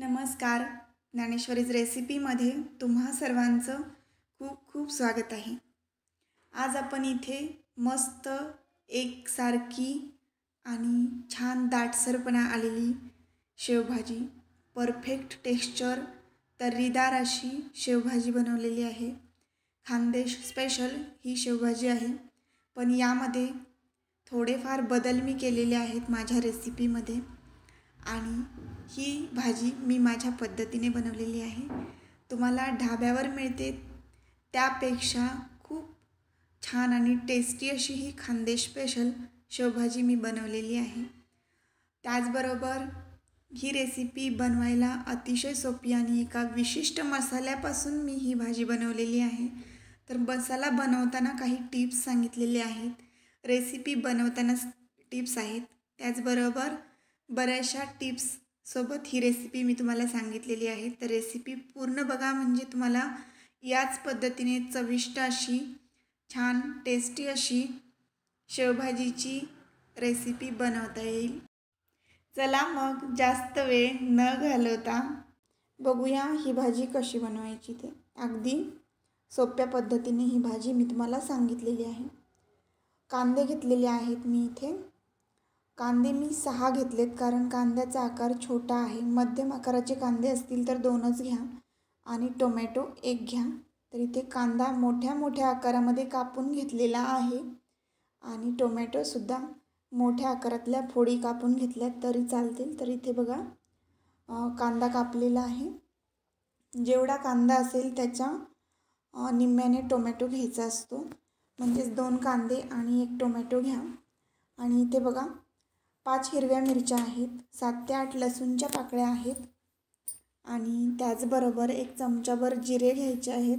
नमस्कार ज्ञानेश्वरीज रेसिपीमध्ये तुम्हा सर्वांचं खूप खूप स्वागत आहे आज आपण इथे मस्त एकसारखी आणि छान दाटसरपणा आलेली शेवभाजी परफेक्ट टेक्स्चर तर्रीदार अशी शेवभाजी बनवलेली आहे खानदेश स्पेशल ही शेवभाजी आहे पण यामध्ये थोडेफार बदल मी केलेले आहेत माझ्या रेसिपीमध्ये आणि ही भाजी मी माझ्या पद्धतीने बनवलेली आहे तुम्हाला ढाब्यावर मिळते त्यापेक्षा खूप छान आणि टेस्टी अशी ही खानदेश स्पेशल शेवभाजी मी बनवलेली आहे त्याचबरोबर ही रेसिपी बनवायला अतिशय सोपी आणि एका विशिष्ट मसाल्यापासून मी ही भाजी बनवलेली आहे तर मसाला बनवताना काही टिप्स सांगितलेले आहेत रेसिपी बनवताना टिप्स आहेत त्याचबरोबर बऱ्याचशा टिप्ससोबत ही रेसिपी मी तुम्हाला सांगितलेली आहे तर रेसिपी पूर्ण बघा म्हणजे तुम्हाला याच पद्धतीने चविष्ट अशी छान टेस्टी अशी शेवभाजीची रेसिपी बनवता येईल चला मग जास्त वेळ न घालवता बघूया ही भाजी कशी बनवायची ते अगदी सोप्या पद्धतीने ही भाजी मी तुम्हाला सांगितलेली आहे कांदे घेतलेले आहेत मी इथे कांदे मी सहा घेतलेत कारण कांद्याचा आकार छोटा आहे मध्यम आकाराचे कांदे असतील तर दोनच घ्या आणि टोमॅटो एक घ्या तर इथे कांदा मोठ्या मोठ्या आकारामध्ये कापून घेतलेला आहे आणि टोमॅटोसुद्धा मोठ्या आकारातल्या फोडी कापून घेतल्या तरी चालतील तर इथे बघा कांदा कापलेला आहे जेवढा कांदा असेल त्याच्या निम्म्याने टोमॅटो घ्यायचा असतो म्हणजेच दोन कांदे आणि एक टोमॅटो घ्या आणि इथे बघा पाच हिरव्या मिरच्या आहेत सात ते आठ लसूणच्या पाकळ्या आहेत आणि त्याचबरोबर एक चमचाभर जिरे घ्यायचे आहेत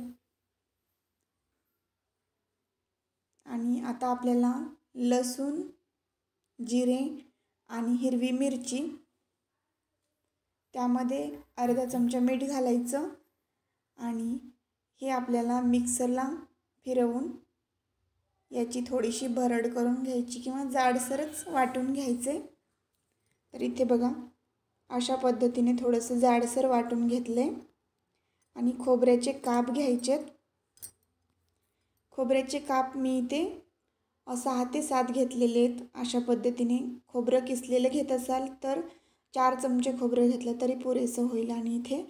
आणि आता आपल्याला लसूण जिरे आणि हिरवी मिरची त्यामध्ये अर्धा चमचा मीठ घालायचं आणि हे आपल्याला मिक्सरला फिरवून याची थोडीशी भरड करून घ्यायची किंवा जाडसरच वाटून घ्यायचे तर इथे बघा अशा पद्धतीने थोडंसं जाडसर वाटून घेतले आणि खोबऱ्याचे काप घ्यायचेत खोबऱ्याचे काप मी इथे सहा ते सात घेतलेले आहेत अशा पद्धतीने खोबरं किसलेलं घेत असाल तर चार चमचे खोबरं घेतलं तरी पुरेसं होईल आणि इथे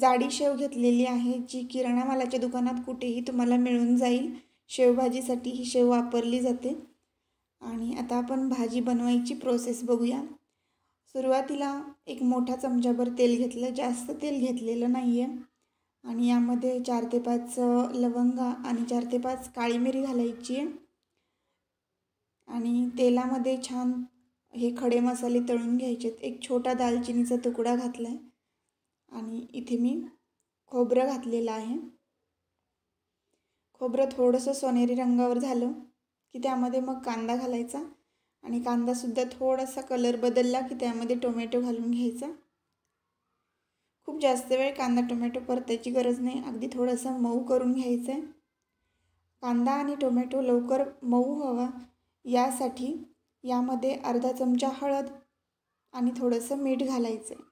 जाडी शेव घेतलेली आहे जी किराणा मालाच्या दुकानात कुठेही तुम्हाला मिळून जाईल शेवभाजीसाठी ही शेव वापरली जाते आणि आता आपण भाजी बनवायची प्रोसेस बघूया सुरुवातीला एक मोठा चमचाभर तेल घेतलं जास्त तेल घेतलेलं नाही आहे आणि यामध्ये चार ते पाच लवंगा आणि चार ते पाच काळी मिरी घालायची आहे आणि तेलामध्ये छान हे खडे मसाले तळून आहेत एक छोटा दालचिनीचा तुकडा घातला आहे आणि इथे मी खोबरं घातलेलं आहे खोबरं थोडंसं सोनेरी रंगावर झालं की त्यामध्ये मग कांदा घालायचा आणि कांदासुद्धा थोडासा कलर बदलला की त्यामध्ये टोमॅटो घालून घ्यायचा खूप जास्त वेळ कांदा टोमॅटो परतायची गरज नाही अगदी थोडंसं मऊ करून घ्यायचं आहे कांदा आणि टोमॅटो लवकर मऊ हवा यासाठी यामध्ये अर्धा चमचा हळद आणि थोडंसं मीठ घालायचं आहे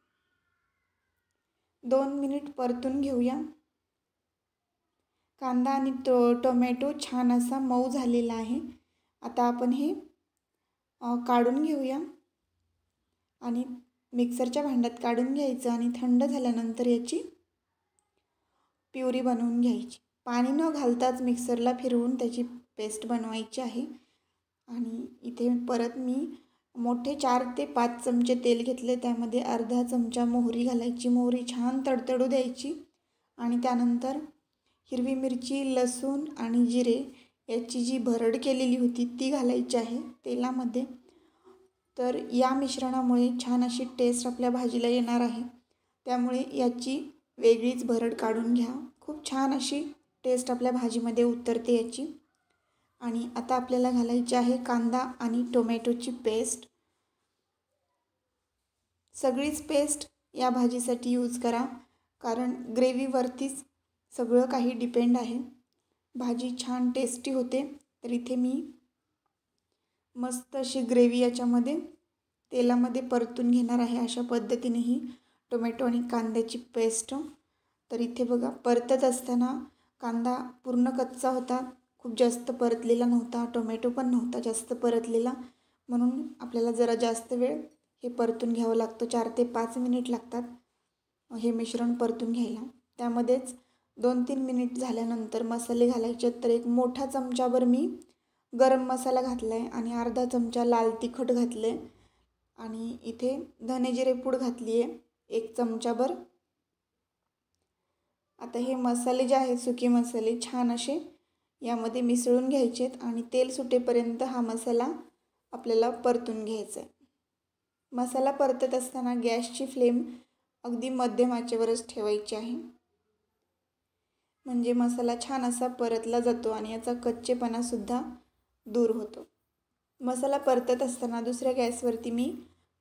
दोन मिनिट परतून घेऊया कांदा आणि तो टोमॅटो छान असा मऊ झालेला आहे आता आपण हे काढून घेऊया आणि मिक्सरच्या भांड्यात काढून घ्यायचं आणि थंड झाल्यानंतर याची प्युरी बनवून घ्यायची पाणी न घालताच मिक्सरला फिरवून त्याची पेस्ट बनवायची आहे आणि इथे परत मी मोठे चार ते पाच चमचे तेल घेतले त्यामध्ये अर्धा चमचा मोहरी घालायची मोहरी छान तडतडू द्यायची आणि त्यानंतर हिरवी मिरची लसूण आणि जिरे याची जी भरड केलेली होती ती घालायची आहे तेलामध्ये तर या मिश्रणामुळे छान अशी टेस्ट आपल्या भाजीला येणार आहे त्यामुळे याची वेगळीच भरड काढून घ्या खूप छान अशी टेस्ट आपल्या भाजीमध्ये उतरते याची आणि आता आपल्याला घालायची आहे कांदा आणि टोमॅटोची पेस्ट सगळीच पेस्ट या भाजीसाठी यूज करा कारण ग्रेव्हीवरतीच सगळं काही डिपेंड आहे भाजी छान टेस्टी होते तर इथे मी मस्त अशी ग्रेव्ही याच्यामध्ये तेलामध्ये परतून घेणार आहे अशा पद्धतीने ही टोमॅटो आणि कांद्याची पेस्ट तर इथे बघा परतत असताना कांदा पूर्ण कच्चा होता खूप जास्त परतलेला नव्हता टोमॅटो पण नव्हता जास्त परतलेला म्हणून आपल्याला जरा जास्त वेळ हे परतून घ्यावं लागतं चार ते पाच मिनिट लागतात हे मिश्रण परतून घ्यायला त्यामध्येच दोन तीन मिनिट झाल्यानंतर मसाले घालायचे तर एक मोठा चमचाभर मी गरम मसाला घातला आहे आणि अर्धा चमचा लाल तिखट घातलं आहे आणि इथे धनेजिरे पूड घातली आहे एक चमचाभर आता हे मसाले जे आहेत सुके मसाले छान असे यामध्ये मिसळून घ्यायचे आहेत आणि तेल सुटेपर्यंत हा मसाला आपल्याला परतून घ्यायचा आहे मसाला परतत असताना गॅसची फ्लेम अगदी मध्यम आचेवरच ठेवायची आहे म्हणजे मसाला छान असा परतला जातो आणि याचा कच्चेपणासुद्धा दूर होतो मसाला परतत असताना दुसऱ्या गॅसवरती मी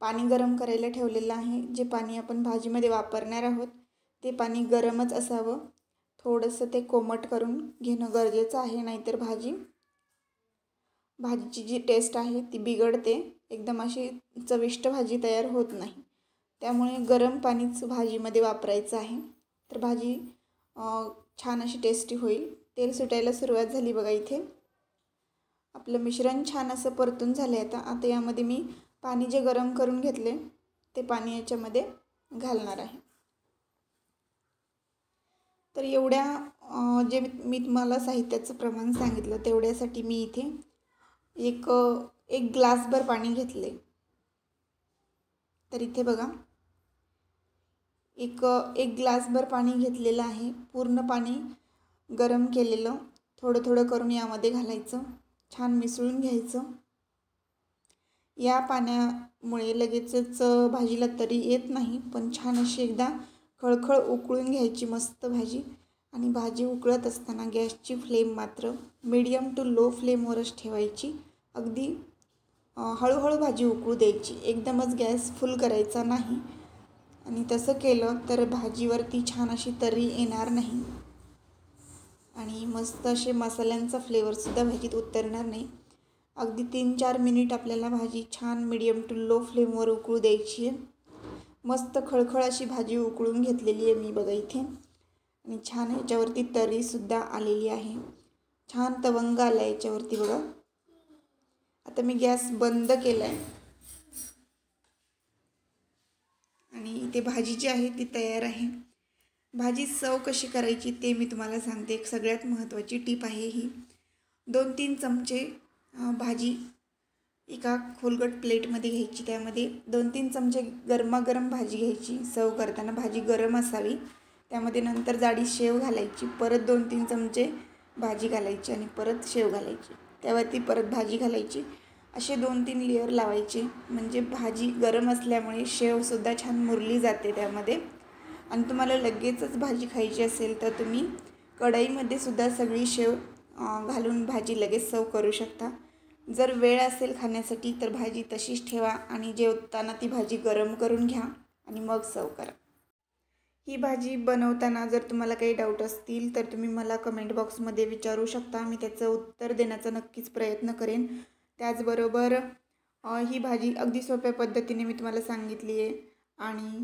पाणी गरम करायला ठेवलेलं आहे जे पाणी आपण भाजीमध्ये वापरणार आहोत ते पाणी गरमच असावं थोडंसं ते कोमट करून घेणं गरजेचं आहे नाहीतर भाजी भाजीची जी टेस्ट आहे ती बिघडते एकदम अशी चविष्ट भाजी तयार होत नाही त्यामुळे गरम पाणीच भाजीमध्ये वापरायचं आहे तर भाजी छान अशी टेस्टी होईल तेल सुटायला सुरुवात झाली बघा इथे आपलं मिश्रण छान असं परतून झालं आहे आता आता यामध्ये मी पाणी जे गरम करून घेतले ते पाणी याच्यामध्ये घालणार आहे तर एवढ्या जे मी तुम्हाला साहित्याचं प्रमाण सांगितलं तेवढ्यासाठी मी इथे एक एक ग्लासभर पाणी घेतले तर इथे बघा एक एक ग्लासभर पाणी घेतलेलं आहे पूर्ण पाणी गरम केलेलं थोडं थोडं करून यामध्ये घालायचं छान मिसळून घ्यायचं या पाण्यामुळे लगेचच भाजीला तरी येत नाही पण छान अशी एकदा खळखळ उकळून घ्यायची मस्त भाजी आणि भाजी उकळत असताना गॅसची फ्लेम मात्र मीडियम टू लो फ्लेमवरच ठेवायची अगदी हळूहळू भाजी उकळू द्यायची एकदमच गॅस फुल करायचा नाही आणि तसं केलं तर भाजीवरती छान अशी तर्री येणार नाही आणि मस्त असे मसाल्यांचा फ्लेवरसुद्धा भाजीत उतरणार नाही अगदी तीन चार मिनिट आपल्याला भाजी छान मिडियम टू लो फ्लेमवर उकळू द्यायची आहे मस्त खळखळ अशी भाजी उकळून घेतलेली आहे मी बघा इथे आणि छान याच्यावरती तरीसुद्धा आलेली आहे छान तवंग आला याच्यावरती बघा आता मी गॅस बंद केला आहे ते भाजी जी आहे ती तयार आहे भाजी सव कशी करायची ते मी तुम्हाला सांगते एक सगळ्यात महत्त्वाची टीप आहे ही दोन तीन चमचे भाजी एका खोलगट प्लेटमध्ये घ्यायची त्यामध्ये दोन तीन चमचे गरमागरम भाजी घ्यायची सव करताना भाजी गरम असावी त्यामध्ये नंतर जाडी शेव घालायची परत दोन तीन चमचे भाजी घालायची आणि परत शेव घालायची त्यावरती परत भाजी घालायची असे दोन तीन लेअर लावायचे म्हणजे भाजी गरम असल्यामुळे शेवसुद्धा छान मुरली जाते त्यामध्ये आणि तुम्हाला लगेचच भाजी खायची असेल तर तुम्ही कढईमध्ये सुद्धा सगळी शेव घालून भाजी लगेच सर्व करू शकता जर वेळ असेल खाण्यासाठी तर भाजी तशीच ठेवा आणि जेवताना ती भाजी गरम करून घ्या आणि मग सर्व करा ही भाजी बनवताना जर तुम्हाला काही डाऊट असतील तर तुम्ही मला कमेंट बॉक्समध्ये विचारू शकता मी त्याचं उत्तर देण्याचा नक्कीच प्रयत्न करेन त्याचबरोबर ही भाजी अगदी सोप्या पद्धतीने मी तुम्हाला सांगितली आहे आणि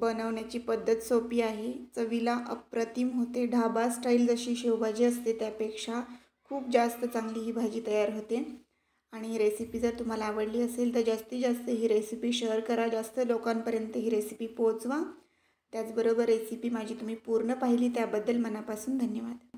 बनवण्याची पद्धत सोपी आहे चवीला अप्रतिम होते ढाबा स्टाईल जशी शेवभाजी असते त्यापेक्षा खूप जास्त चांगली ही भाजी तयार होते आणि रेसिपी जर तुम्हाला आवडली असेल तर जास्तीत जास्त ही रेसिपी शेअर करा जास्त लोकांपर्यंत ही रेसिपी पोचवा त्याचबरोबर रेसिपी माझी तुम्ही पूर्ण पाहिली त्याबद्दल मनापासून धन्यवाद